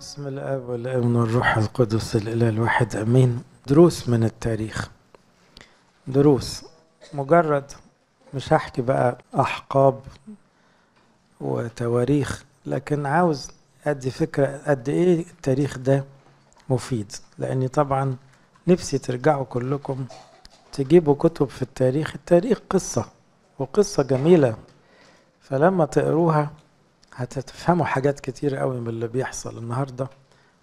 بسم الاب والابن والروح القدس الاله الواحد امين دروس من التاريخ دروس مجرد مش هحكي بقى احقاب وتواريخ لكن عاوز ادي فكره قد ايه التاريخ ده مفيد لاني طبعا نفسي ترجعوا كلكم تجيبوا كتب في التاريخ التاريخ قصه وقصه جميله فلما تقروها هتتفهموا حاجات كتير قوي من اللي بيحصل النهارده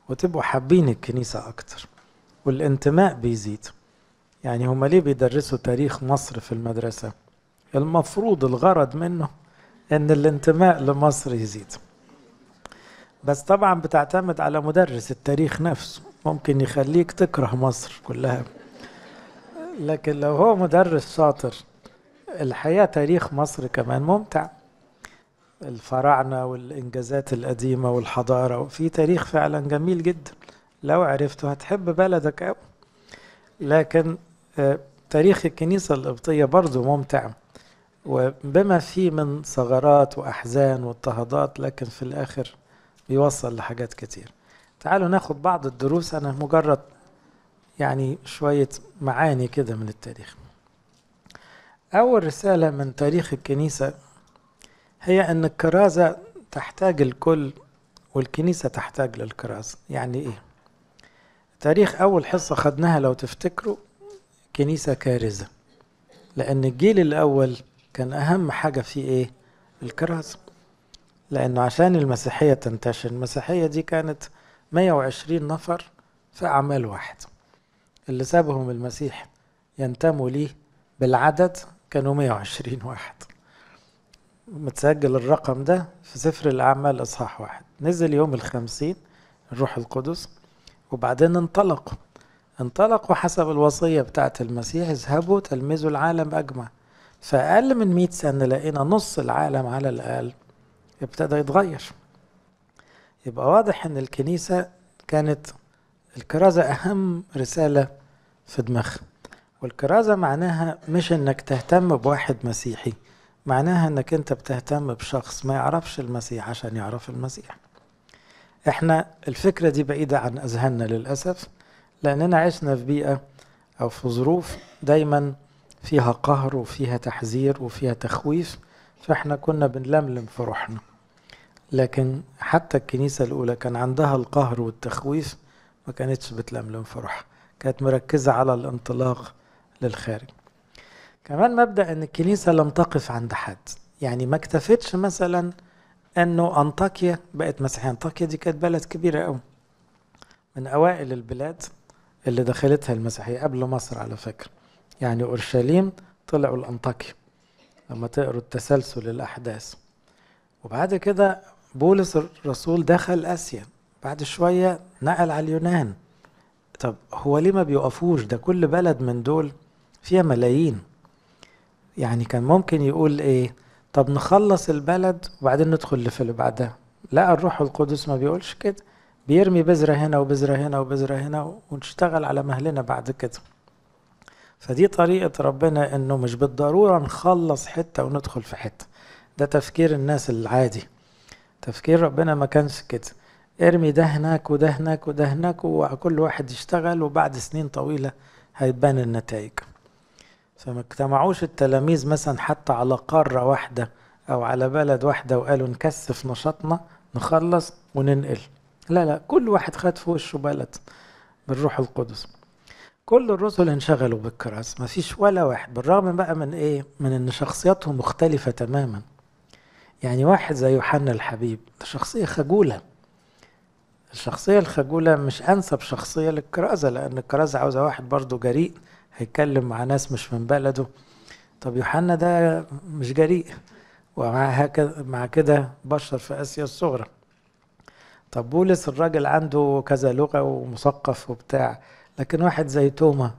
وتبقوا حابين الكنيسة أكتر والانتماء بيزيد يعني هما ليه بيدرسوا تاريخ مصر في المدرسة المفروض الغرض منه ان الانتماء لمصر يزيد بس طبعا بتعتمد على مدرس التاريخ نفسه ممكن يخليك تكره مصر كلها لكن لو هو مدرس شاطر الحقيقة تاريخ مصر كمان ممتع الفراعنة والإنجازات القديمة والحضارة وفي تاريخ فعلا جميل جدا لو عرفته هتحب بلدك أوي لكن آه، تاريخ الكنيسة القبطية برضه ممتع وبما فيه من ثغرات وأحزان واضطهادات لكن في الآخر بيوصل لحاجات كتير تعالوا ناخد بعض الدروس أنا مجرد يعني شوية معاني كده من التاريخ أول رسالة من تاريخ الكنيسة هي أن الكرازة تحتاج الكل والكنيسة تحتاج للكرازة يعني إيه؟ تاريخ أول حصة خدناها لو تفتكروا كنيسة كارزة لأن الجيل الأول كان أهم حاجة فيه إيه؟ الكرازة لأنه عشان المسيحية تنتشر المسيحية دي كانت 120 نفر في أعمال واحد اللي سابهم المسيح ينتموا ليه بالعدد كانوا 120 واحد متسجل الرقم ده في سفر الأعمال إصحاح واحد نزل يوم الخمسين الروح القدس وبعدين انطلق انطلق وحسب الوصية بتاعة المسيح اذهبوا تلمذوا العالم أجمع فأقل من مئة سنة لقينا نص العالم على الأقل ابتدى يتغير يبقى واضح ان الكنيسة كانت الكرازة أهم رسالة في دماغها والكرازة معناها مش انك تهتم بواحد مسيحي معناها انك انت بتهتم بشخص ما يعرفش المسيح عشان يعرف المسيح احنا الفكرة دي بعيدة عن اذهاننا للأسف لاننا عشنا في بيئة او في ظروف دايما فيها قهر وفيها تحذير وفيها تخويف فاحنا كنا بنلملم في روحنا لكن حتى الكنيسة الأولى كان عندها القهر والتخويف ما كانتش بتلملم في روحها كانت مركزة على الانطلاق للخارج كمان مبدا ان الكنيسه لم تقف عند حد يعني ما اكتفتش مثلا انه انطاكيا بقت مسيحيه انطاكيا دي كانت بلد كبيره قوي من اوائل البلاد اللي دخلتها المسيحيه قبل مصر على فكره يعني اورشليم طلعوا لانطاكيا لما تقروا التسلسل الاحداث وبعد كده بولس الرسول دخل اسيا بعد شويه نقل على اليونان طب هو ليه ما بيوقفوش ده كل بلد من دول فيها ملايين يعني كان ممكن يقول ايه طب نخلص البلد وبعدين ندخل في اللي بعدها لا الروح القدس ما بيقولش كده بيرمي بذرة هنا وبذرة هنا وبذرة هنا ونشتغل على مهلنا بعد كده فدي طريقة ربنا انه مش بالضرورة نخلص حتة وندخل في حتة ده تفكير الناس العادي تفكير ربنا ما كانش كده ارمي ده هناك وده هناك وده هناك وكل واحد يشتغل وبعد سنين طويلة هيبان النتائج فما اجتمعوش التلاميذ مثلا حتى على قارة واحدة أو على بلد واحدة وقالوا نكثف نشاطنا نخلص وننقل لا لا كل واحد خد في وشه بلد بالروح القدس كل الرسل انشغلوا بالكراسة فيش ولا واحد بالرغم بقى من ايه من ان شخصياتهم مختلفة تماما يعني واحد زي يوحنا الحبيب ده شخصية خجولة الشخصية الخجولة مش أنسب شخصية للكرازة لأن الكرازة عاوزة واحد برضه جريء هيتكلم مع ناس مش من بلده طب يوحنا ده مش جريء ومع هكذا مع كده بشر في اسيا الصغرى طب بولس الراجل عنده كذا لغه ومثقف وبتاع لكن واحد زي توما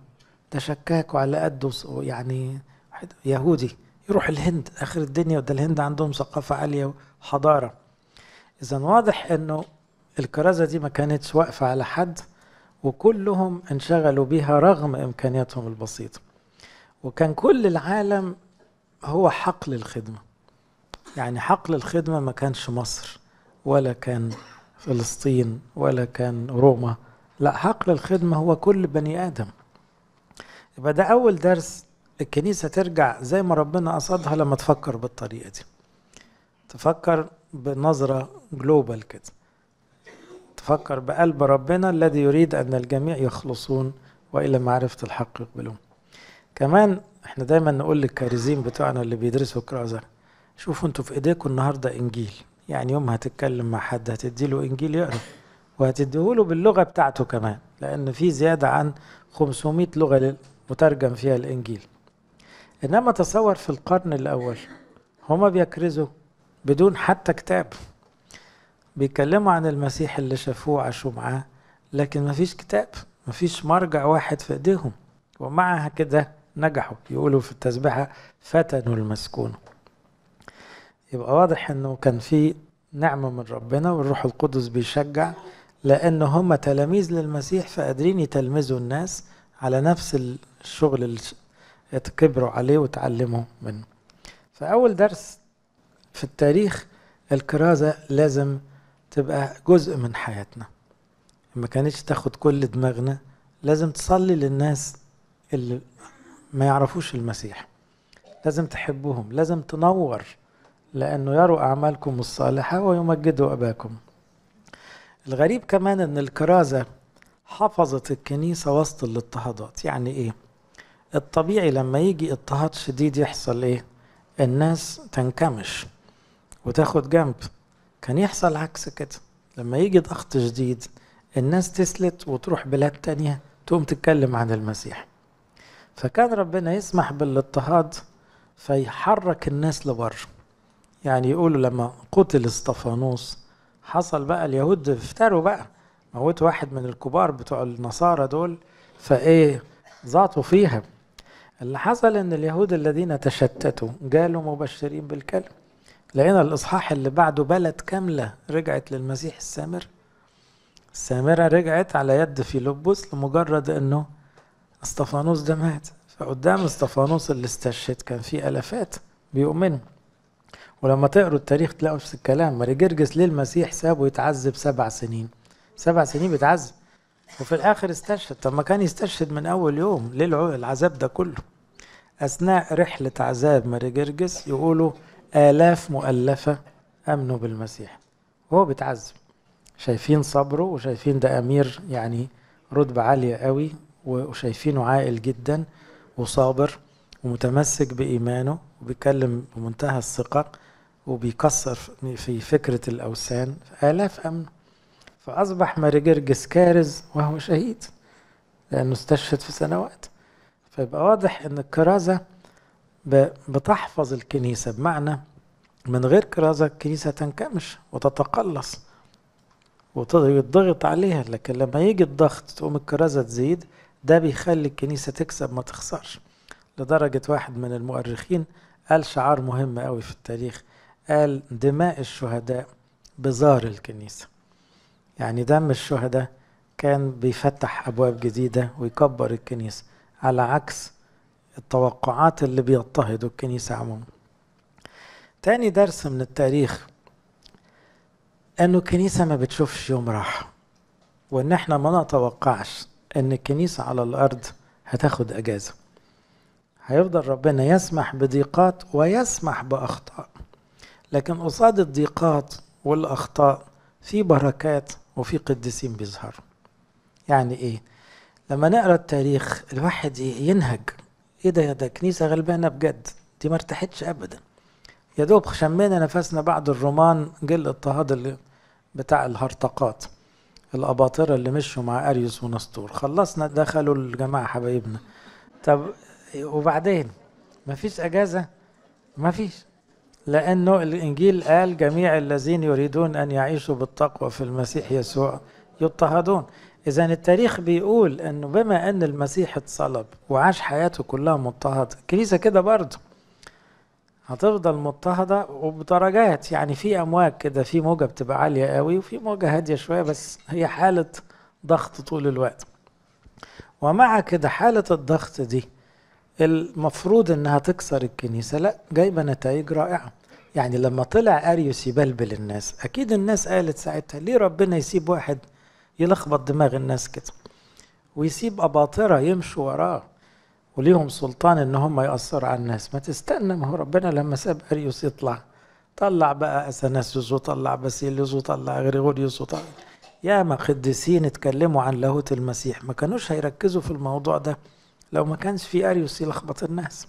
ده شكاك وعلى قده يعني واحد يهودي يروح الهند اخر الدنيا وده الهند عندهم ثقافه عاليه وحضاره اذا واضح انه الكرازه دي ما كانتش واقفه على حد وكلهم انشغلوا بها رغم إمكانياتهم البسيطة وكان كل العالم هو حقل الخدمة يعني حقل الخدمة ما كانش مصر ولا كان فلسطين ولا كان روما لا حقل الخدمة هو كل بني آدم يبقى ده أول درس الكنيسة ترجع زي ما ربنا قصدها لما تفكر بالطريقة دي تفكر بنظرة جلوبال كده فكر بقلب ربنا الذي يريد أن الجميع يخلصون وإلى معرفة الحق يقبلون كمان احنا دايما نقول للكارزين بتوعنا اللي بيدرسوا القراءة زكاة شوفوا انتوا في ايديكم النهاردة انجيل يعني يوم هتتكلم مع حد هتديله انجيل يقرأ وهتديهوله باللغة بتاعته كمان لأن في زيادة عن 500 لغة مترجم فيها الإنجيل إنما تصور في القرن الأول هما بيكرزوا بدون حتى كتاب بيتكلموا عن المسيح اللي شافوه وعاشوا معاه لكن مفيش كتاب مفيش مرجع واحد في ايديهم ومعها كده نجحوا يقولوا في التسبحة فتنوا المسكون يبقى واضح انه كان في نعمة من ربنا والروح القدس بيشجع لأن هم تلاميذ للمسيح فقادرين يتلمذوا الناس على نفس الشغل اللي اتكبروا عليه وتعلموا منه فأول درس في التاريخ الكرازة لازم تبقى جزء من حياتنا ما كانتش تاخد كل دماغنا لازم تصلي للناس اللي ما يعرفوش المسيح لازم تحبهم لازم تنور لأنه يروا أعمالكم الصالحة ويمجدوا أباكم الغريب كمان أن الكرازة حفظت الكنيسة وسط الاضطهادات يعني إيه؟ الطبيعي لما يجي اضطهاد شديد يحصل إيه؟ الناس تنكمش وتاخد جنب كان يحصل عكس كده لما يجي ضغط شديد الناس تسلت وتروح بلاد تانية تقوم تتكلم عن المسيح فكان ربنا يسمح بالاضطهاد فيحرك الناس لبر يعني يقولوا لما قتل اسطفانوس حصل بقى اليهود افتروا بقى موت واحد من الكبار بتوع النصارى دول فايه زعطوا فيها اللي حصل ان اليهود الذين تشتتوا جالوا مبشرين بالكلمه لقينا الإصحاح اللي بعده بلد كاملة رجعت للمسيح السامر السامرة رجعت على يد فيلبس لمجرد أنه استفانوس ده مات فقدام استفانوس اللي استشهد كان في ألفات بيؤمنوا ولما تقروا التاريخ تلاقوا نفس الكلام جرجس ليه المسيح سابه يتعذب سبع سنين سبع سنين بيتعذب وفي الآخر استشهد طب ما كان يستشهد من أول يوم ليه العذاب ده كله أثناء رحلة عذاب جرجس يقولوا آلاف مؤلفة آمنوا بالمسيح وهو بيتعذب شايفين صبره وشايفين ده أمير يعني رتبة عالية قوي وشايفينه عاقل جدا وصابر ومتمسك بإيمانه وبيتكلم بمنتهى الثقة وبيكسر في فكرة الأوثان آلاف أمن فأصبح ماريجرجس كارز وهو شهيد لأنه استشهد في سنوات فيبقى واضح أن الكرازة بتحفظ الكنيسة بمعنى من غير كرازة الكنيسة تنكمش وتتقلص ويتضغط عليها لكن لما يجي الضغط تقوم الكرازة تزيد ده بيخلي الكنيسة تكسب ما تخسرش لدرجة واحد من المؤرخين قال شعار مهم قوي في التاريخ قال دماء الشهداء بزار الكنيسة يعني دم الشهداء كان بيفتح أبواب جديدة ويكبر الكنيسة على عكس التوقعات اللي بيضطهدوا الكنيسة عموما تاني درس من التاريخ انه الكنيسة ما بتشوفش يوم راحة وان احنا ما نتوقعش ان الكنيسة على الارض هتاخد اجازة هيفضل ربنا يسمح بضيقات ويسمح باخطاء لكن قصاد الضيقات والاخطاء في بركات وفي قديسين بيظهروا يعني ايه لما نقرا التاريخ الواحد ينهج ايه ده يا ده كنيسه غلبانه بجد دي ما ارتحتش ابدا يا دوب شمينا نفسنا بعد الرومان جه الاضطهاد اللي بتاع الهرطقات الاباطره اللي مشوا مع اريوس ونسطور خلصنا دخلوا الجماعه حبايبنا طب وبعدين مفيش اجازه مفيش لانه الانجيل قال جميع الذين يريدون ان يعيشوا بالتقوى في المسيح يسوع يضطهدون إذا التاريخ بيقول أنه بما أن المسيح اتصلب وعاش حياته كلها مضطهدة الكنيسة كده برضه هتفضل مضطهدة وبدرجات يعني في أمواج كده في موجة بتبقى عالية قوي وفي موجة هادية شوية بس هي حالة ضغط طول الوقت ومع كده حالة الضغط دي المفروض انها تكسر الكنيسة لا جايبة نتائج رائعة يعني لما طلع اريوس يبلبل الناس اكيد الناس قالت ساعتها ليه ربنا يسيب واحد يلخبط دماغ الناس كده ويسيب أباطرة يمشوا وراه وليهم سلطان إن هم يأثروا على الناس ما تستنى ما هو ربنا لما ساب أريوس يطلع طلع بقى أثناسيوس وطلع باسيليوس وطلع غريغوريوس وطلع ياما قديسين اتكلموا عن لاهوت المسيح ما كانوش هيركزوا في الموضوع ده لو ما كانش في أريوس يلخبط الناس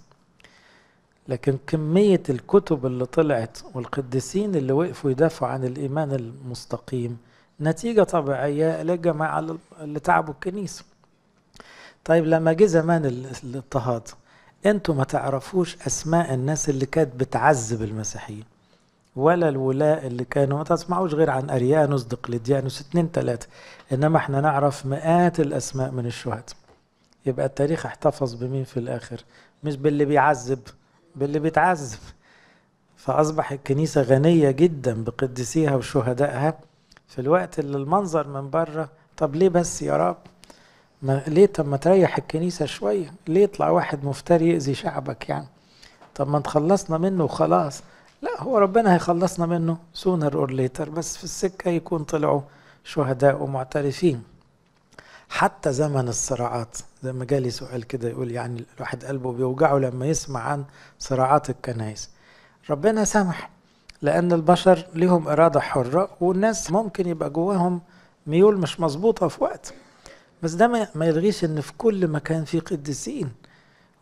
لكن كمية الكتب اللي طلعت والقديسين اللي وقفوا يدافعوا عن الإيمان المستقيم نتيجة طبيعية للجماعة اللي تعبوا الكنيسة طيب لما جه زمان الاضطهاد انتوا ما تعرفوش اسماء الناس اللي كانت بتعذب المسيحيين ولا الولاء اللي كانوا ما تسمعوش غير عن اريانوس دقلديانوس اتنين تلاتة انما احنا نعرف مئات الاسماء من الشهداء يبقى التاريخ احتفظ بمين في الاخر مش باللي بيعذب باللي بيتعذب فاصبح الكنيسة غنية جدا بقديسيها وشهدائها في الوقت اللي المنظر من بره طب ليه بس يا رب ما ليه طب ما تريح الكنيسة شوية ليه يطلع واحد مفتري يأذي شعبك يعني طب ما تخلصنا منه وخلاص لا هو ربنا هيخلصنا منه سونر اور ليتر بس في السكة يكون طلعوا شهداء ومعترفين حتى زمن الصراعات زي ما جالي سؤال كده يقول يعني الواحد قلبه بيوجعه لما يسمع عن صراعات الكنائس ربنا سمح لأن البشر لهم إرادة حرة والناس ممكن يبقى جواهم ميول مش مظبوطة في وقت بس ده ما يلغيش إن في كل مكان في قديسين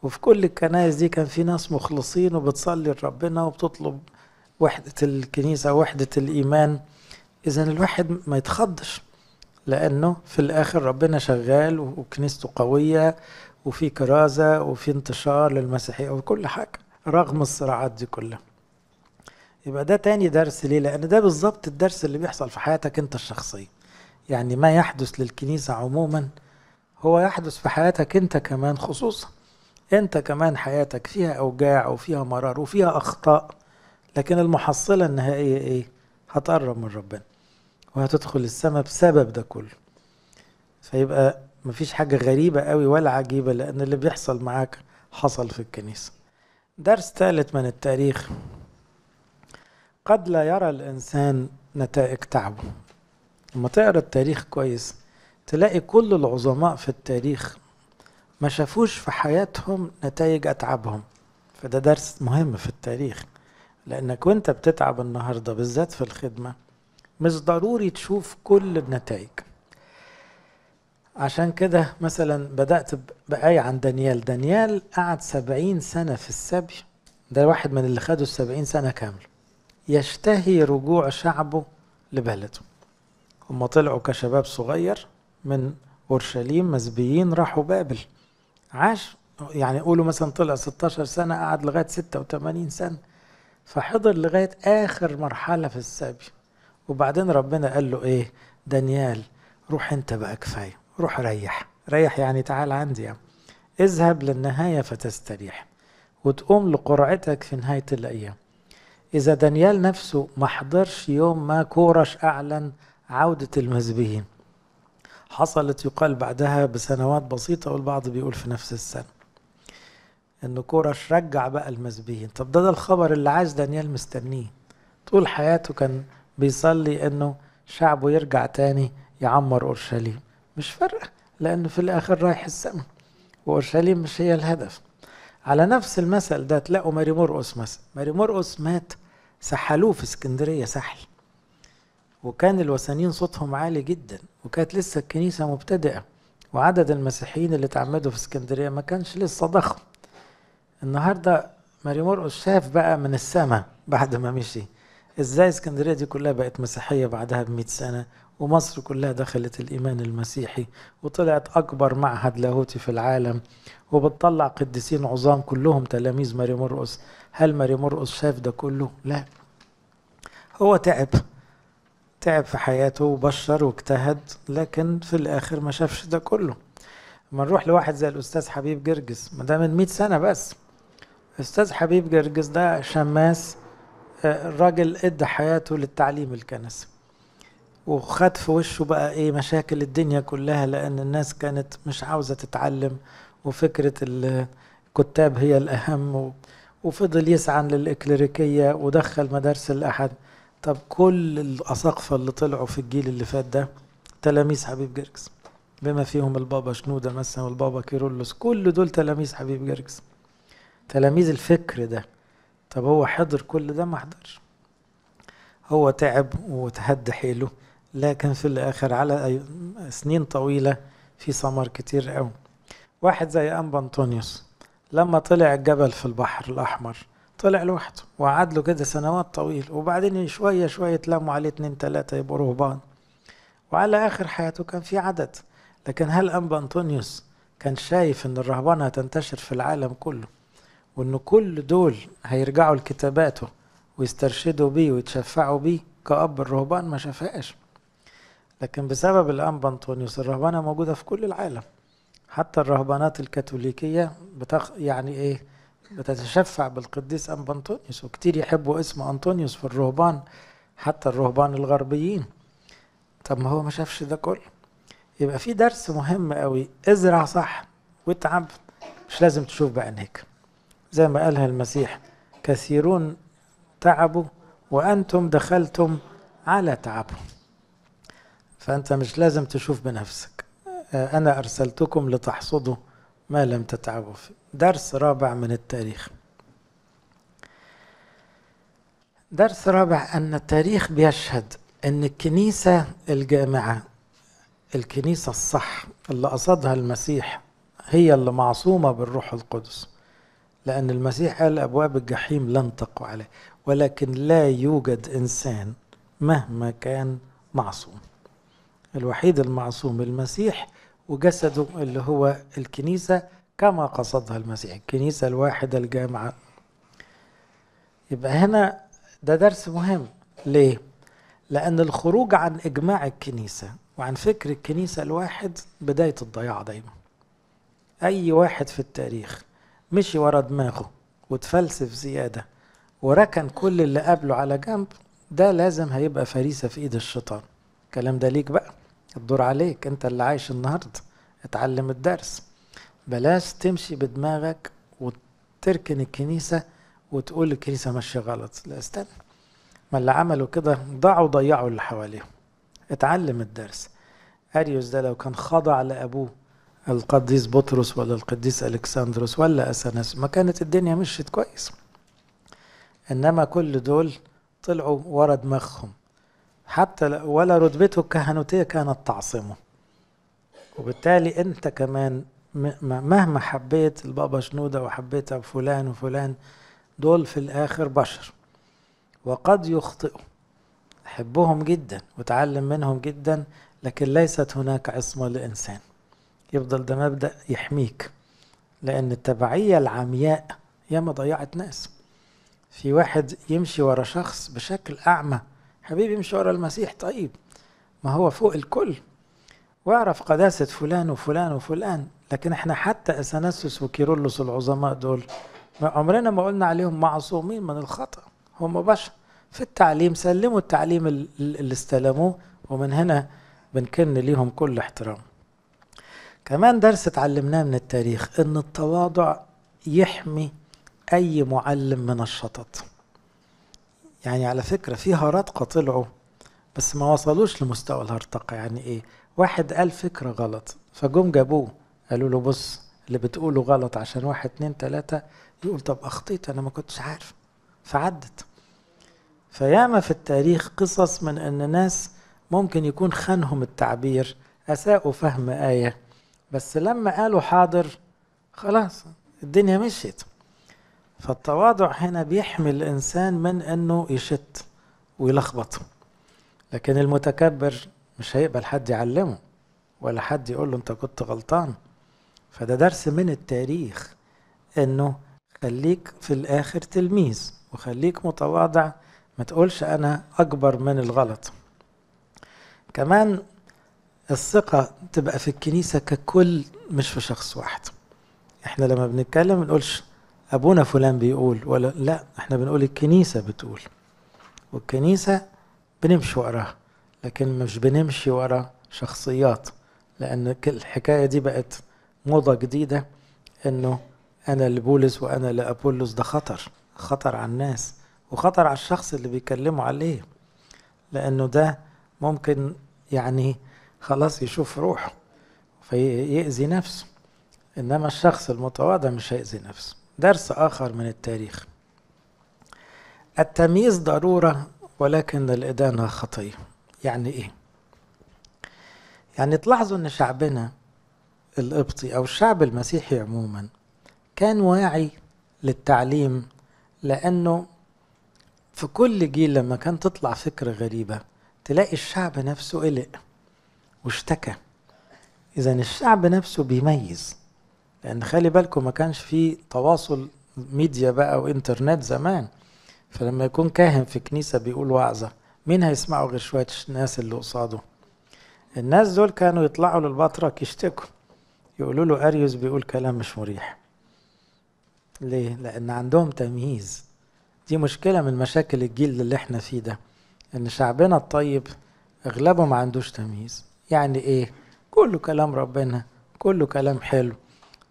وفي كل الكنائس دي كان في ناس مخلصين وبتصلي لربنا وبتطلب وحدة الكنيسة وحدة الإيمان إذا الواحد ما يتخضش لأنه في الآخر ربنا شغال وكنيسته قوية وفي كرازة وفي انتشار للمسيحية وكل حاجة رغم الصراعات دي كلها يبقى ده تاني درس ليه لان ده بالظبط الدرس اللي بيحصل في حياتك انت الشخصيه يعني ما يحدث للكنيسه عموما هو يحدث في حياتك انت كمان خصوصا انت كمان حياتك فيها اوجاع وفيها مرار وفيها اخطاء لكن المحصله النهائيه ايه هتقرب من ربنا وهتدخل السماء بسبب ده كله فيبقى مفيش حاجه غريبه قوي ولا عجيبه لان اللي بيحصل معاك حصل في الكنيسه درس ثالث من التاريخ قد لا يرى الإنسان نتائج تعبه لما تقرا التاريخ كويس تلاقي كل العظماء في التاريخ ما شافوش في حياتهم نتائج أتعابهم فده درس مهم في التاريخ لأنك وأنت بتتعب النهاردة بالذات في الخدمة مش ضروري تشوف كل النتائج عشان كده مثلا بدأت بآية عن دانيال دانيال قعد سبعين سنة في السبي ده واحد من اللي خدوا السبعين سنة كاملة يشتهي رجوع شعبه لبلده هم طلعوا كشباب صغير من أورشليم مسبيين راحوا بابل عاش يعني قولوا مثلا طلع 16 سنة قعد لغاية 86 سنة فحضر لغاية آخر مرحلة في السبي وبعدين ربنا قال له إيه دانيال روح أنت بقى كفاية روح ريح ريح يعني تعال عندي يعني. اذهب للنهاية فتستريح وتقوم لقرعتك في نهاية الأيام إذا دانيال نفسه ما حضرش يوم ما كورش أعلن عودة المسبيين حصلت يقال بعدها بسنوات بسيطة والبعض بيقول في نفس السنة إن كورش رجع بقى المسبيين طب ده ده الخبر اللي عايز دانيال مستنيه طول حياته كان بيصلي إنه شعبه يرجع تاني يعمر أورشليم مش فارقة لأنه في الآخر رايح السماء وأورشليم مش هي الهدف على نفس المثل ده تلاقوا ماري مرقس مثلا ماري مرقس مات سحلوه في اسكندريه سحل وكان الوثنيين صوتهم عالي جدا وكانت لسه الكنيسه مبتدئه وعدد المسيحيين اللي اتعمدوا في اسكندريه ما كانش لسه ضخم النهارده ماري مرقس شاف بقى من السماء بعد ما مشي ازاي اسكندريه دي كلها بقت مسيحيه بعدها ب 100 سنه ومصر كلها دخلت الإيمان المسيحي وطلعت أكبر معهد لاهوتي في العالم وبتطلع قديسين عظام كلهم تلاميذ ماري مرقس هل ماري مرقس شاف ده كله؟ لا هو تعب تعب في حياته وبشر واجتهد لكن في الآخر ما شافش ده كله ما نروح لواحد زي الأستاذ حبيب جرجس ما ده من مئة سنة بس أستاذ حبيب جرجس ده شماس آه، الراجل ادى حياته للتعليم الكنسي وخد في وشه بقى ايه مشاكل الدنيا كلها لان الناس كانت مش عاوزه تتعلم وفكره الكتاب هي الاهم وفضل يسعى للإكليريكية ودخل مدارس الأحد طب كل الأساقفة اللي طلعوا في الجيل اللي فات ده تلاميذ حبيب جرجس بما فيهم البابا شنودة مثلا والبابا كيرلس كل دول تلاميذ حبيب جرجس تلاميذ الفكر ده طب هو حضر كل ده ما حضرش هو تعب وتهد حيله لكن في الآخر على سنين طويلة في ثمر كتير قوي واحد زي أنبا أنطونيوس لما طلع الجبل في البحر الأحمر طلع لوحده وقعد له كده سنوات طويل وبعدين شوية شوية اتلموا عليه اتنين تلاتة يبقوا رهبان وعلى آخر حياته كان في عدد لكن هل أنبا أنطونيوس كان شايف إن الرهبان هتنتشر في العالم كله وإن كل دول هيرجعوا لكتاباته ويسترشدوا بيه ويتشفعوا بيه كأب الرهبان ما شافهاش لكن بسبب الأنبا أنطونيوس الرهبانه موجودة في كل العالم حتى الرهبانات الكاثوليكية بتخ... يعني إيه بتتشفع بالقديس أنبا أنطونيوس وكتير يحبوا اسم أنطونيوس في الرهبان حتى الرهبان الغربيين طب ما هو ما شافش ده كله يبقى في درس مهم قوي ازرع صح واتعب مش لازم تشوف بعينيك زي ما قالها المسيح كثيرون تعبوا وأنتم دخلتم على تعبهم فأنت مش لازم تشوف بنفسك آه، أنا أرسلتكم لتحصدوا ما لم تتعبوا فيه درس رابع من التاريخ درس رابع أن التاريخ بيشهد أن الكنيسة الجامعة الكنيسة الصح اللي قصدها المسيح هي اللي معصومة بالروح القدس لأن المسيح قال أبواب الجحيم لن تقوى عليه ولكن لا يوجد إنسان مهما كان معصوم الوحيد المعصوم المسيح وجسده اللي هو الكنيسة كما قصدها المسيح الكنيسة الواحدة الجامعة يبقى هنا ده درس مهم ليه؟ لأن الخروج عن إجماع الكنيسة وعن فكر الكنيسة الواحد بداية الضياع دايما أي واحد في التاريخ مشي ورا دماغه وتفلسف زيادة وركن كل اللي قبله على جنب ده لازم هيبقى فريسة في إيد الشيطان الكلام ده ليك بقى الدور عليك انت اللي عايش النهارده اتعلم الدرس بلاش تمشي بدماغك وتركن الكنيسة وتقول الكنيسة ماشية غلط لا استنى ما اللي عملوا كده ضاعوا ضيعوا اللي حواليهم اتعلم الدرس أريوس ده لو كان خضع لأبوه القديس بطرس ولا القديس ألكسندروس ولا أسانس ما كانت الدنيا مشيت كويس إنما كل دول طلعوا ورا دماغهم حتى ولا رتبته الكهنوتية كانت تعصمه وبالتالي أنت كمان مهما حبيت البابا شنودة وحبيت أبو فلان وفلان دول في الآخر بشر وقد يخطئوا حبهم جدا وتعلم منهم جدا لكن ليست هناك عصمة لإنسان يفضل ده مبدأ يحميك لأن التبعية العمياء ياما ضيعت ناس في واحد يمشي ورا شخص بشكل أعمى حبيبي مش ورا المسيح طيب ما هو فوق الكل واعرف قداسة فلان وفلان وفلان لكن احنا حتى اسانسوس وكيرولوس العظماء دول ما عمرنا ما قلنا عليهم معصومين من الخطأ هم بشر في التعليم سلموا التعليم اللي استلموه ومن هنا بنكن ليهم كل احترام كمان درس اتعلمناه من التاريخ ان التواضع يحمي اي معلم من الشطط يعني على فكرة في هرطقة طلعوا بس ما وصلوش لمستوى الهرطقة يعني ايه واحد قال فكرة غلط فجم جابوه قالوا له بص اللي بتقوله غلط عشان واحد اتنين تلاتة يقول طب أخطيت أنا ما كنتش عارف فعدت فياما في التاريخ قصص من أن ناس ممكن يكون خانهم التعبير أساءوا فهم آية بس لما قالوا حاضر خلاص الدنيا مشيت فالتواضع هنا بيحمي الإنسان من أنه يشت ويلخبط لكن المتكبر مش هيقبل حد يعلمه ولا حد يقول له أنت كنت غلطان فده درس من التاريخ أنه خليك في الآخر تلميذ وخليك متواضع ما تقولش أنا أكبر من الغلط كمان الثقة تبقى في الكنيسة ككل مش في شخص واحد احنا لما بنتكلم نقولش أبونا فلان بيقول ولا لا احنا بنقول الكنيسة بتقول والكنيسة بنمشي وراها لكن مش بنمشي ورا شخصيات لأن الحكاية دي بقت موضة جديدة إنه أنا لبولس وأنا لابولس ده خطر خطر على الناس وخطر على الشخص اللي بيكلموا عليه لأنه ده ممكن يعني خلاص يشوف روحه فيأذي نفسه إنما الشخص المتواضع مش هيأذي نفسه درس آخر من التاريخ التمييز ضرورة ولكن الإدانة خطية يعني إيه؟ يعني تلاحظوا إن شعبنا القبطي أو الشعب المسيحي عموما كان واعي للتعليم لأنه في كل جيل لما كان تطلع فكرة غريبة تلاقي الشعب نفسه قلق واشتكى إذا الشعب نفسه بيميز لان خلي بالكم ما كانش في تواصل ميديا بقى وانترنت زمان فلما يكون كاهن في كنيسه بيقول وعظه مين هيسمعه غير شويه الناس اللي قصاده الناس دول كانوا يطلعوا للبطرك يشتكوا يقولوا له اريوس بيقول كلام مش مريح ليه لان عندهم تمييز دي مشكله من مشاكل الجيل اللي احنا فيه ده ان شعبنا الطيب اغلبه ما عندوش تمييز يعني ايه كله كلام ربنا كله كلام حلو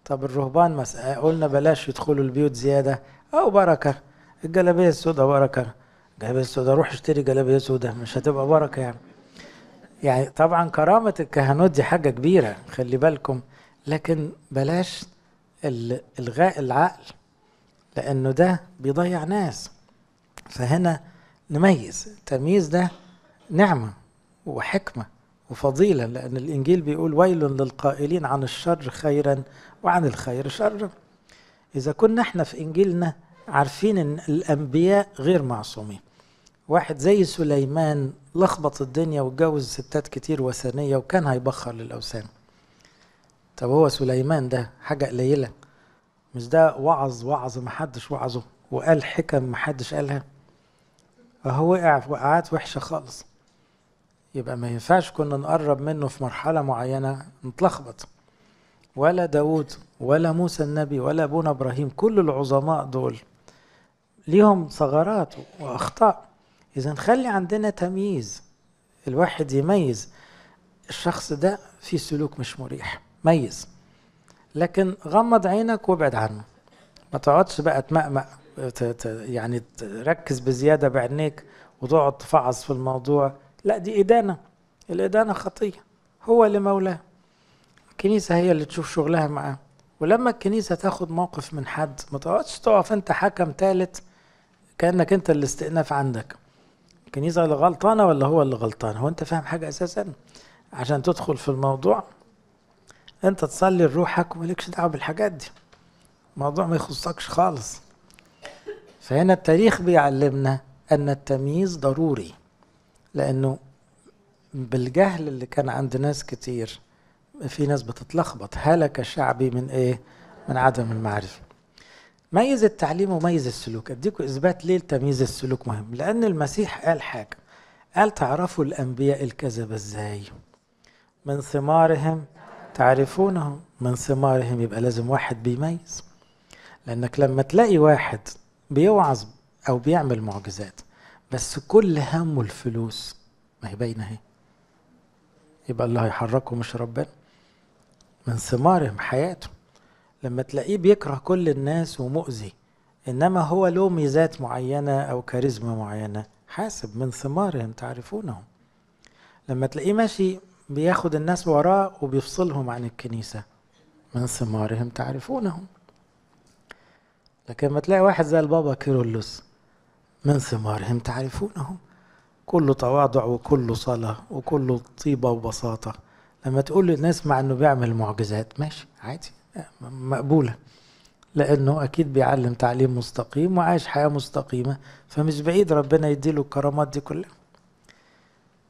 طب الرهبان مثلا قلنا بلاش يدخلوا البيوت زيادة أو بركة الجلابية السوداء بركة الجلابية السوداء روح اشتري جلابية سوداء مش هتبقى بركة يعني يعني طبعا كرامة الكهنوت دي حاجة كبيرة خلي بالكم لكن بلاش الغاء العقل لأنه ده بيضيع ناس فهنا نميز التمييز ده نعمة وحكمة وفضيلة لأن الإنجيل بيقول ويل للقائلين عن الشر خيرا وعن الخير شرا إذا كنا احنا في إنجيلنا عارفين إن الأنبياء غير معصومين واحد زي سليمان لخبط الدنيا واتجوز ستات كتير وثنية وكان هيبخر للأوثان طب هو سليمان ده حاجة قليلة مش ده وعظ وعظ محدش وعظه وقال حكم محدش قالها فهو وقع في وقعات وحشة خالص يبقى ما ينفعش كنا نقرب منه في مرحلة معينة نتلخبط ولا داود ولا موسى النبي ولا أبونا إبراهيم كل العظماء دول ليهم ثغرات وأخطاء إذا خلي عندنا تمييز الواحد يميز الشخص ده في سلوك مش مريح ميز لكن غمض عينك وابعد عنه ما تقعدش بقى تمأمأ يعني تركز بزيادة بعينيك وتقعد تفعص في الموضوع لا دي إدانة الإدانة خطية هو لمولاه الكنيسة هي اللي تشوف شغلها معاه ولما الكنيسة تاخد موقف من حد ما تقعدش تقف انت حكم ثالث كأنك انت الاستئناف عندك الكنيسة اللي غلطانة ولا هو اللي غلطان هو انت فاهم حاجة اساسا عشان تدخل في الموضوع انت تصلي لروحك ومالكش دعوة بالحاجات دي الموضوع ما يخصكش خالص فهنا التاريخ بيعلمنا ان التمييز ضروري لأنه بالجهل اللي كان عند ناس كتير في ناس بتتلخبط هلك شعبي من إيه؟ من عدم المعرفة ميز التعليم وميز السلوك أديكم إثبات ليه تمييز السلوك مهم لأن المسيح قال حاجة قال تعرفوا الأنبياء الكذبة إزاي من ثمارهم تعرفونهم من ثمارهم يبقى لازم واحد بيميز لأنك لما تلاقي واحد بيوعظ أو بيعمل معجزات بس كل همه الفلوس ما هي باينه اهي يبقى اللي هيحركه مش ربنا من ثمارهم حياته لما تلاقيه بيكره كل الناس ومؤذي انما هو له ميزات معينه او كاريزما معينه حاسب من ثمارهم تعرفونهم لما تلاقيه ماشي بياخد الناس وراه وبيفصلهم عن الكنيسه من ثمارهم تعرفونهم لكن ما تلاقي واحد زي البابا كيرلس من ثمارهم تعرفونهم كله تواضع وكله صلاة وكله طيبة وبساطة لما تقول للناس مع انه بيعمل معجزات ماشي عادي مقبولة لانه اكيد بيعلم تعليم مستقيم وعايش حياة مستقيمة فمش بعيد ربنا يديله الكرامات دي كلها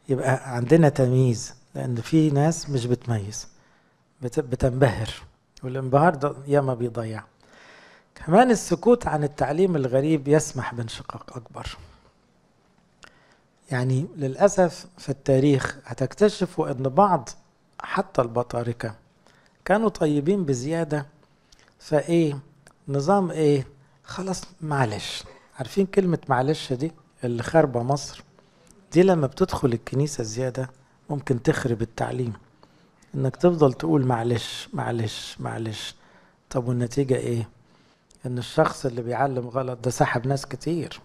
يبقى عندنا تمييز لان في ناس مش بتميز بتنبهر والانبهار ده ياما بيضيع كمان السكوت عن التعليم الغريب يسمح بانشقاق أكبر يعني للأسف في التاريخ هتكتشفوا أن بعض حتى البطاركة كانوا طيبين بزيادة فإيه نظام إيه خلاص معلش عارفين كلمة معلش دي اللي خربة مصر دي لما بتدخل الكنيسة زيادة ممكن تخرب التعليم انك تفضل تقول معلش معلش معلش طب والنتيجة ايه ان الشخص اللي بيعلم غلط ده سحب ناس كتير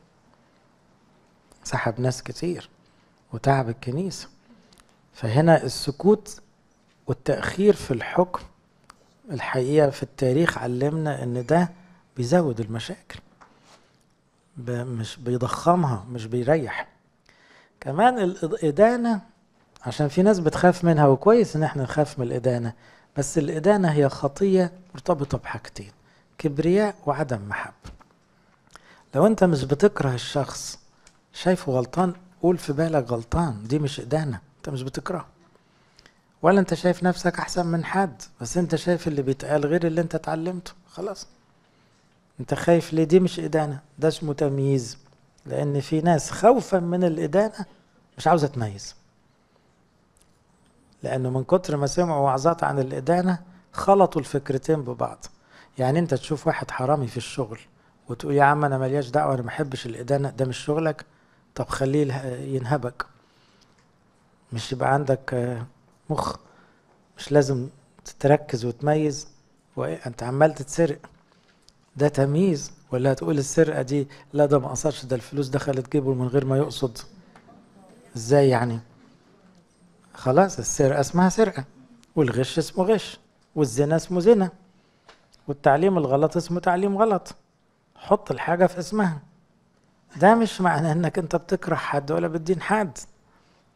سحب ناس كتير وتعب الكنيسة فهنا السكوت والتأخير في الحكم الحقيقة في التاريخ علمنا ان ده بيزود المشاكل مش بيضخمها مش بيريح كمان الإدانة عشان في ناس بتخاف منها وكويس ان احنا نخاف من الإدانة بس الإدانة هي خطية مرتبطة بحاجتين كبرياء وعدم محبة لو انت مش بتكره الشخص شايفه غلطان قول في بالك غلطان دي مش إدانة انت مش بتكرهه ولا انت شايف نفسك احسن من حد بس انت شايف اللي بيتقال غير اللي انت اتعلمته خلاص انت خايف ليه دي مش إدانة ده اسمه تمييز لأن في ناس خوفا من الإدانة مش عاوزة تميز لأنه من كتر ما سمعوا وعظات عن الإدانة خلطوا الفكرتين ببعض يعني انت تشوف واحد حرامي في الشغل وتقول يا عم انا ملياش دعوه انا ما بحبش الادانه ده مش شغلك طب خليه ينهبك مش يبقى عندك آه، مخ مش لازم تتركز وتميز وايه انت عمال تتسرق ده تمييز ولا هتقول السرقه دي لا ده ما قصرش ده الفلوس دخلت جيبه من غير ما يقصد ازاي يعني خلاص السرقه اسمها سرقه والغش اسمه غش والزنا اسمه زنا والتعليم الغلط اسمه تعليم غلط حط الحاجة في اسمها ده مش معنى انك انت بتكره حد ولا بتدين حد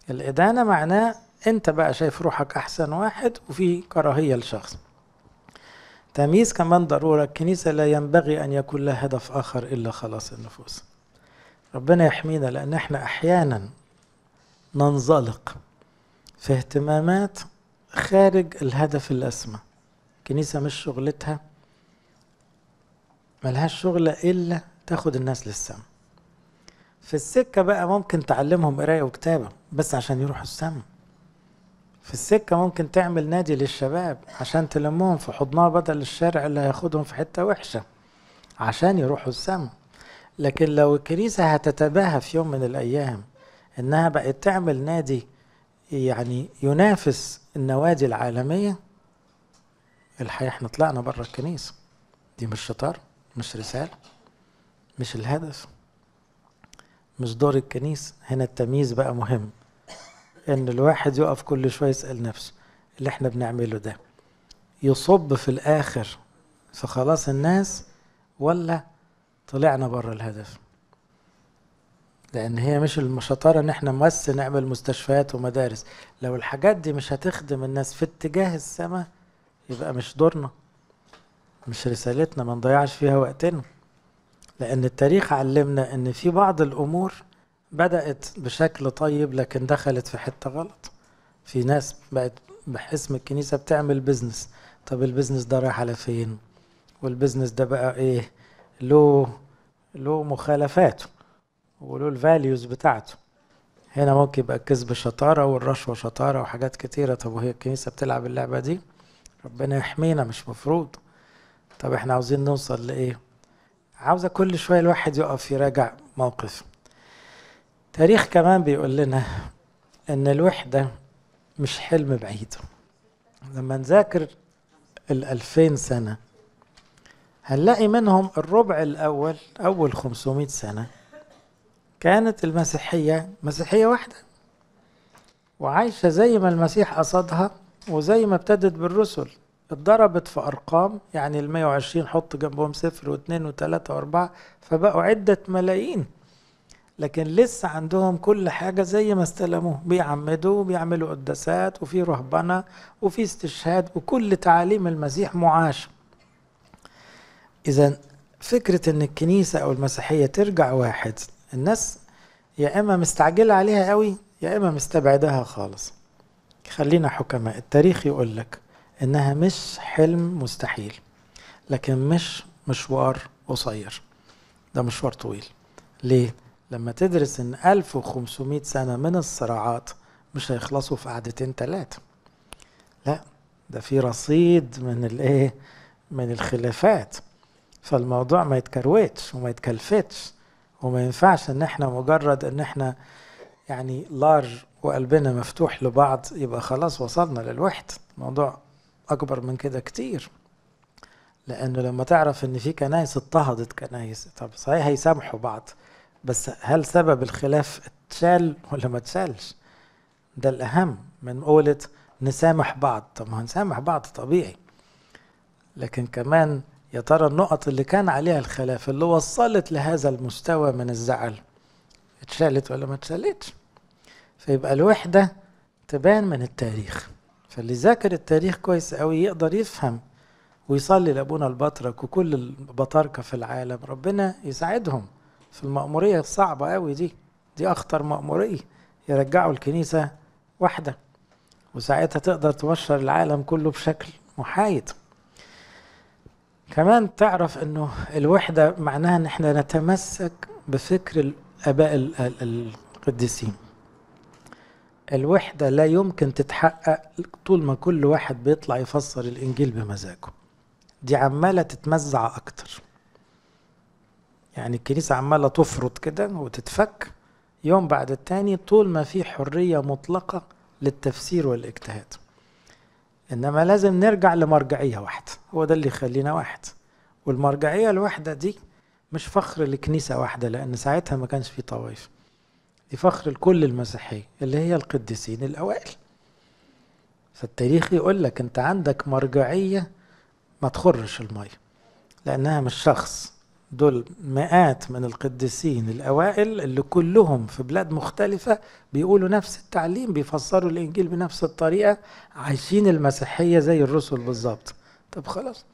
الإدانة معناه انت بقى شايف روحك احسن واحد وفي كراهية لشخص تمييز كمان ضرورة الكنيسة لا ينبغي أن يكون لها هدف آخر إلا خلاص النفوس ربنا يحمينا لأن احنا أحيانا ننزلق في اهتمامات خارج الهدف الأسمى الكنيسة مش شغلتها ملهاش شغلة إلا تاخد الناس للسما في السكة بقى ممكن تعلمهم قراية وكتابة بس عشان يروحوا السما في السكة ممكن تعمل نادي للشباب عشان تلمهم في حضنها بدل الشارع اللي هياخدهم في حتة وحشة عشان يروحوا السما لكن لو الكنيسة هتتباهى في يوم من الأيام إنها بقت تعمل نادي يعني ينافس النوادي العالمية الحقيقة احنا طلعنا بره الكنيسة دي مش شطارة مش رسالة مش الهدف مش دور الكنيسة هنا التمييز بقى مهم ان الواحد يقف كل شوية يسأل نفسه اللي احنا بنعمله ده يصب في الاخر في خلاص الناس ولا طلعنا بره الهدف لان هي مش الشطاره ان احنا بس نعمل مستشفيات ومدارس لو الحاجات دي مش هتخدم الناس في اتجاه السماء يبقى مش دورنا مش رسالتنا ما نضيعش فيها وقتنا لأن التاريخ علمنا إن في بعض الأمور بدأت بشكل طيب لكن دخلت في حتة غلط في ناس بقت باسم الكنيسة بتعمل بيزنس طب البزنس ده رايح على فين والبيزنس ده بقى إيه له له مخالفاته وله الفاليوز بتاعته هنا ممكن يبقى الكذب شطارة والرشوة شطارة وحاجات كتيرة طب وهي الكنيسة بتلعب اللعبة دي ربنا يحمينا مش مفروض طب احنا عاوزين نوصل لايه عاوزه كل شويه الواحد يقف يراجع موقف تاريخ كمان بيقول لنا ان الوحده مش حلم بعيد لما نذاكر الألفين سنة هنلاقي منهم الربع الأول أول 500 سنة كانت المسيحية مسيحية واحدة وعايشة زي ما المسيح قصدها وزي ما ابتدت بالرسل اتضربت في ارقام يعني ال 120 حط جنبهم صفر واثنين وثلاثه واربعه فبقوا عده ملايين لكن لسه عندهم كل حاجه زي ما استلموه بيعمدوا وبيعملوا قداسات وفي رهبنه وفي استشهاد وكل تعاليم المسيح معاشه اذا فكره ان الكنيسه او المسيحيه ترجع واحد الناس يا اما مستعجله عليها قوي يا اما مستبعدها خالص خلينا حكماء التاريخ يقول لك انها مش حلم مستحيل لكن مش مشوار قصير ده مشوار طويل ليه؟ لما تدرس ان 1500 سنة من الصراعات مش هيخلصوا في قعدتين تلاتة لا ده في رصيد من الايه من الخلافات فالموضوع ما يتكروتش وما يتكلفتش وما ينفعش ان احنا مجرد ان احنا يعني لارج وقلبنا مفتوح لبعض يبقى خلاص وصلنا للوحدة الموضوع أكبر من كده كتير لأنه لما تعرف إن في كنايس اضطهدت كنايس طب صحيح هيسامحوا بعض بس هل سبب الخلاف اتشال ولا ما اتشالش؟ ده الأهم من قولة نسامح بعض طب ما هنسامح بعض طبيعي لكن كمان يا ترى النقط اللي كان عليها الخلاف اللي وصلت لهذا المستوى من الزعل اتشالت ولا ما اتشالتش فيبقى الوحدة تبان من التاريخ فاللي ذاكر التاريخ كويس قوي يقدر يفهم ويصلي لابونا البطرك وكل البطاركه في العالم ربنا يساعدهم في المأمورية الصعبة قوي دي دي أخطر مأمورية يرجعوا الكنيسة واحدة وساعتها تقدر تبشر العالم كله بشكل محايد كمان تعرف انه الوحدة معناها ان احنا نتمسك بفكر الآباء القديسين الوحدة لا يمكن تتحقق طول ما كل واحد بيطلع يفسر الإنجيل بمزاجه دي عمالة تتمزع أكتر يعني الكنيسة عمالة تفرط كده وتتفك يوم بعد التاني طول ما في حرية مطلقة للتفسير والاجتهاد إنما لازم نرجع لمرجعية واحدة هو ده اللي يخلينا واحد والمرجعية الواحدة دي مش فخر لكنيسة واحدة لأن ساعتها ما كانش في طوائف دي فخر الكل المسيحية اللي هي القديسين الأوائل فالتاريخ يقول لك أنت عندك مرجعية ما تخرش المية لأنها مش شخص دول مئات من القديسين الأوائل اللي كلهم في بلاد مختلفة بيقولوا نفس التعليم بيفسروا الإنجيل بنفس الطريقة عايشين المسيحية زي الرسل بالظبط طب خلاص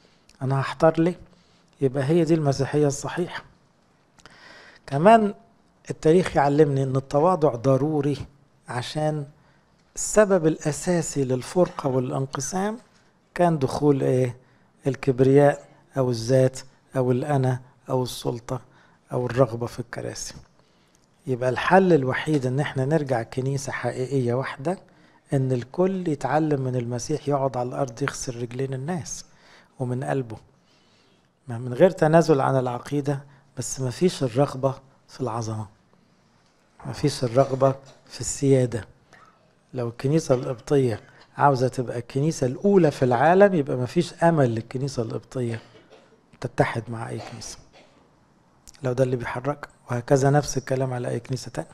أنا هحتار ليه يبقى هي دي المسيحية الصحيحة كمان التاريخ يعلمني ان التواضع ضروري عشان السبب الاساسي للفرقه والانقسام كان دخول ايه الكبرياء او الذات او الانا او السلطه او الرغبه في الكراسي يبقى الحل الوحيد ان احنا نرجع كنيسه حقيقيه واحده ان الكل يتعلم من المسيح يقعد على الارض يغسل رجلين الناس ومن قلبه من غير تنازل عن العقيده بس مفيش الرغبه في العظمة مفيش الرغبة في السيادة لو الكنيسة القبطية عاوزة تبقى الكنيسة الأولى في العالم يبقى مفيش أمل للكنيسة القبطية تتحد مع أي كنيسة لو ده اللي بيحرك وهكذا نفس الكلام على أي كنيسة تانية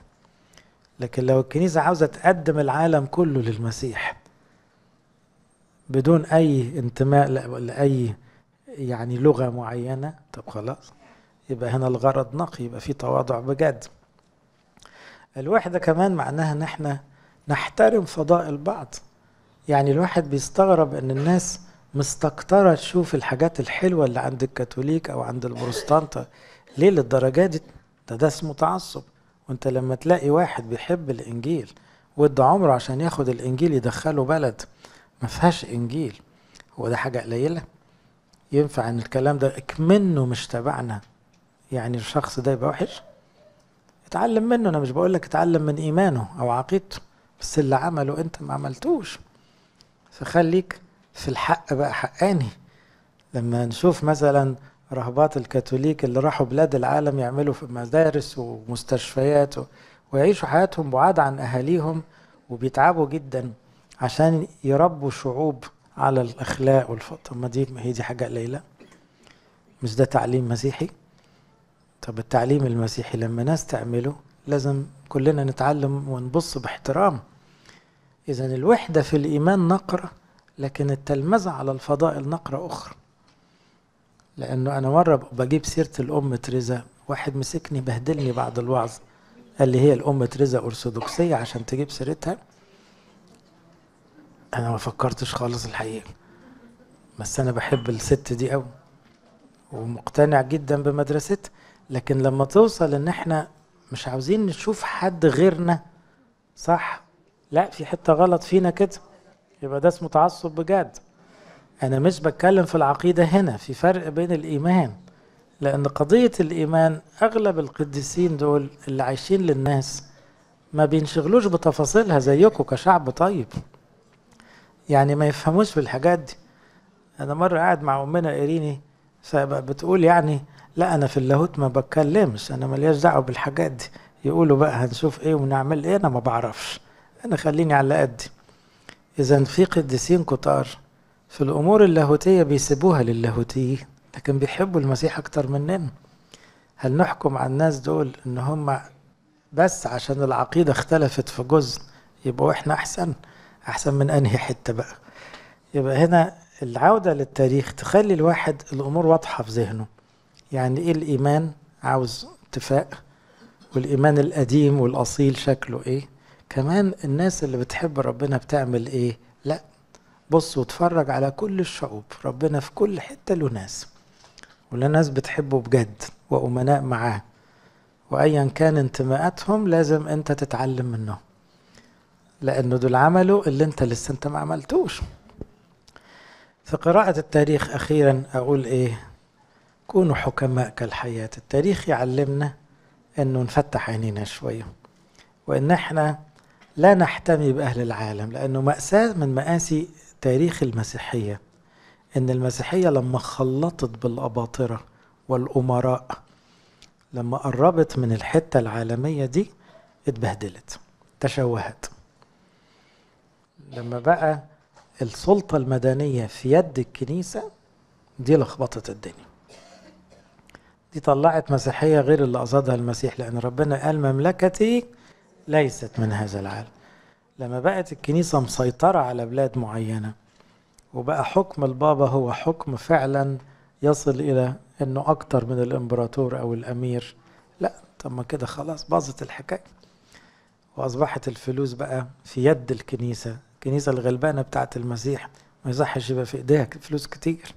لكن لو الكنيسة عاوزة تقدم العالم كله للمسيح بدون أي انتماء لأي يعني لغة معينة طب خلاص يبقى هنا الغرض نقي يبقى في تواضع بجد الوحدة كمان معناها ان احنا نحترم فضاء البعض يعني الواحد بيستغرب ان الناس مستكترة تشوف الحاجات الحلوة اللي عند الكاثوليك او عند البروستانتا ليه للدرجة دي ده ده اسمه تعصب وانت لما تلاقي واحد بيحب الانجيل وادى عمره عشان ياخد الانجيل يدخله بلد ما فيهاش انجيل هو ده حاجة قليلة ينفع ان الكلام ده اكمنه مش تبعنا يعني الشخص ده يبقى وحش اتعلم منه انا مش بقول لك اتعلم من ايمانه او عقيدته بس اللي عمله انت ما عملتوش فخليك في الحق بقى حقاني لما نشوف مثلا رهبات الكاثوليك اللي راحوا بلاد العالم يعملوا في مدارس ومستشفيات ويعيشوا حياتهم بعاد عن اهاليهم وبيتعبوا جدا عشان يربوا شعوب على الاخلاق والفطر ما دي ما هي دي حاجه قليله مش ده تعليم مسيحي طب التعليم المسيحي لما ناس تعمله لازم كلنا نتعلم ونبص باحترام إذا الوحدة في الإيمان نقرة لكن التلمذة على الفضائل نقرة أخرى لأنه أنا مرة بجيب سيرة الأم تريزا واحد مسكني بهدلني بعد الوعظ قال لي هي الأم تريزا أرثوذكسية عشان تجيب سيرتها أنا ما فكرتش خالص الحقيقة بس أنا بحب الست دي أوي ومقتنع جدا بمدرستها لكن لما توصل ان احنا مش عاوزين نشوف حد غيرنا صح لا في حته غلط فينا كده يبقى ده اسمه تعصب بجد انا مش بتكلم في العقيده هنا في فرق بين الايمان لان قضيه الايمان اغلب القديسين دول اللي عايشين للناس ما بينشغلوش بتفاصيلها زيكم كشعب طيب يعني ما يفهموش في الحاجات دي انا مره قاعد مع امنا ايريني فبتقول يعني لا انا في اللاهوت ما بتكلمش انا ماليش دعوه بالحاجات دي يقولوا بقى هنشوف ايه ونعمل ايه انا ما بعرفش انا خليني على قدي اذا في قديسين كتار في الامور اللاهوتيه بيسيبوها للاهوتيين لكن بيحبوا المسيح اكتر مننا هل نحكم على الناس دول ان هم بس عشان العقيده اختلفت في جزء يبقوا احنا احسن احسن من انهي حته بقى يبقى هنا العوده للتاريخ تخلي الواحد الامور واضحه في ذهنه يعني ايه الايمان عاوز اتفاق والايمان القديم والاصيل شكله ايه كمان الناس اللي بتحب ربنا بتعمل ايه لا بص واتفرج على كل الشعوب ربنا في كل حته له ناس وله ناس بتحبه بجد وامناء معاه وايا كان انتماءاتهم لازم انت تتعلم منهم لانه دول عملوا اللي انت لسه انت ما عملتوش في قراءة التاريخ أخيرا أقول إيه كونوا حكماء كالحياة التاريخ يعلمنا أنه نفتح عينينا شوية وأن احنا لا نحتمي بأهل العالم لأنه مأساة من مآسي تاريخ المسيحية أن المسيحية لما خلطت بالأباطرة والأمراء لما قربت من الحتة العالمية دي اتبهدلت تشوهت لما بقى السلطة المدنية في يد الكنيسة دي لخبطت الدنيا دي طلعت مسيحية غير اللي قصدها المسيح لأن ربنا قال مملكتي ليست من هذا العالم لما بقت الكنيسة مسيطرة على بلاد معينة وبقى حكم البابا هو حكم فعلا يصل إلى أنه أكتر من الإمبراطور أو الأمير لا طب ما كده خلاص باظت الحكاية وأصبحت الفلوس بقى في يد الكنيسة الكنيسة الغلبانة بتاعت المسيح ما يصحش يبقى في إيديها فلوس كتير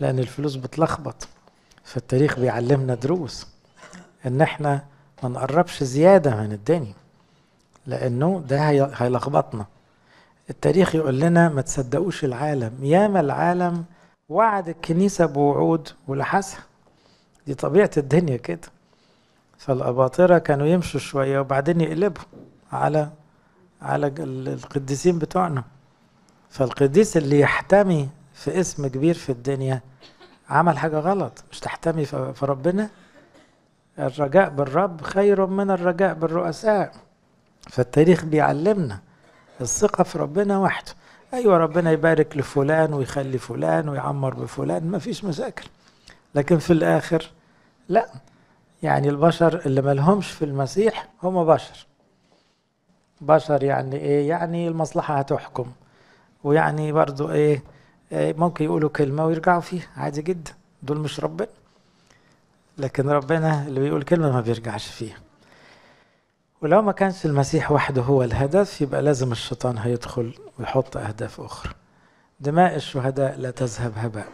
لأن الفلوس بتلخبط فالتاريخ بيعلمنا دروس ان احنا ما نقربش زياده من الدنيا لانه ده هيلخبطنا التاريخ يقول لنا ما تصدقوش العالم ياما العالم وعد الكنيسه بوعود ولحسها دي طبيعه الدنيا كده فالاباطره كانوا يمشوا شويه وبعدين يقلبوا على على القديسين بتوعنا فالقديس اللي يحتمي في اسم كبير في الدنيا عمل حاجة غلط مش تحتمي في ربنا الرجاء بالرب خير من الرجاء بالرؤساء فالتاريخ بيعلمنا الثقة في ربنا وحده أيوة ربنا يبارك لفلان ويخلي فلان ويعمر بفلان مفيش مشاكل لكن في الآخر لا يعني البشر اللي ملهمش في المسيح هم بشر بشر يعني ايه يعني المصلحة هتحكم ويعني برضو ايه إيه، ممكن يقولوا كلمة ويرجعوا فيها عادي جدا دول مش ربنا لكن ربنا اللي بيقول كلمة ما بيرجعش فيها ولو ما كانش المسيح وحده هو الهدف يبقى لازم الشيطان هيدخل ويحط أهداف أخرى دماء الشهداء لا تذهب هباء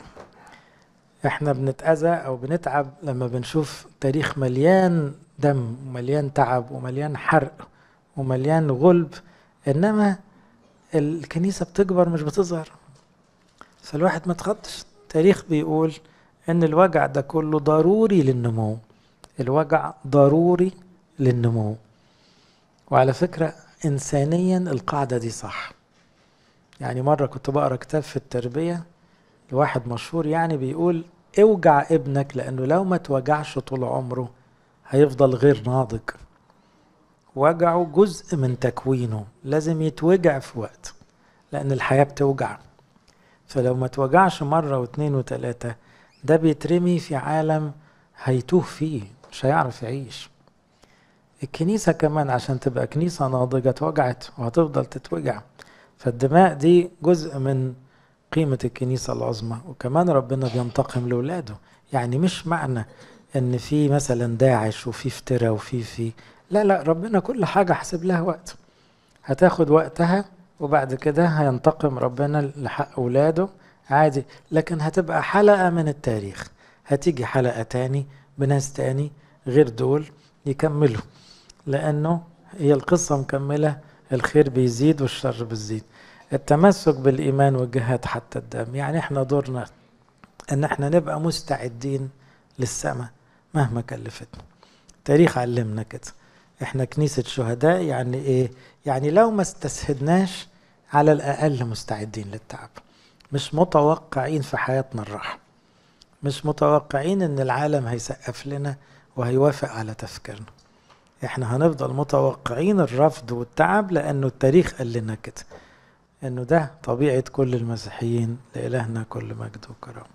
احنا بنتأذى أو بنتعب لما بنشوف تاريخ مليان دم ومليان تعب ومليان حرق ومليان غلب إنما الكنيسة بتكبر مش بتظهر فالواحد ما تخطش التاريخ بيقول ان الوجع ده كله ضروري للنمو الوجع ضروري للنمو وعلى فكرة إنسانيا القاعدة دي صح يعني مرة كنت بقرأ كتاب في التربية لواحد مشهور يعني بيقول اوجع ابنك لأنه لو ما توجعش طول عمره هيفضل غير ناضج وجعه جزء من تكوينه لازم يتوجع في وقت لأن الحياة بتوجع فلو ما توجعش مرة واثنين وثلاثة ده بيترمي في عالم هيتوه فيه مش هيعرف يعيش الكنيسة كمان عشان تبقى كنيسة ناضجة اتوجعت وهتفضل تتوجع فالدماء دي جزء من قيمة الكنيسة العظمى وكمان ربنا بينتقم لولاده يعني مش معنى ان في مثلا داعش وفي افترا وفي في لا لا ربنا كل حاجة حسب لها وقت هتاخد وقتها وبعد كده هينتقم ربنا لحق أولاده عادي لكن هتبقى حلقة من التاريخ هتيجي حلقة تاني بناس تاني غير دول يكملوا لأنه هي القصة مكملة الخير بيزيد والشر بيزيد التمسك بالإيمان والجهاد حتى الدم يعني احنا دورنا ان احنا نبقى مستعدين للسماء مهما كلفتنا تاريخ علمنا كده احنا كنيسة شهداء يعني ايه يعني لو ما استسهدناش على الاقل مستعدين للتعب مش متوقعين في حياتنا الراحة مش متوقعين ان العالم هيسقف لنا وهيوافق على تفكيرنا احنا هنفضل متوقعين الرفض والتعب لانه التاريخ قال لنا كده انه ده طبيعة كل المسيحيين لإلهنا كل مجد وكرامة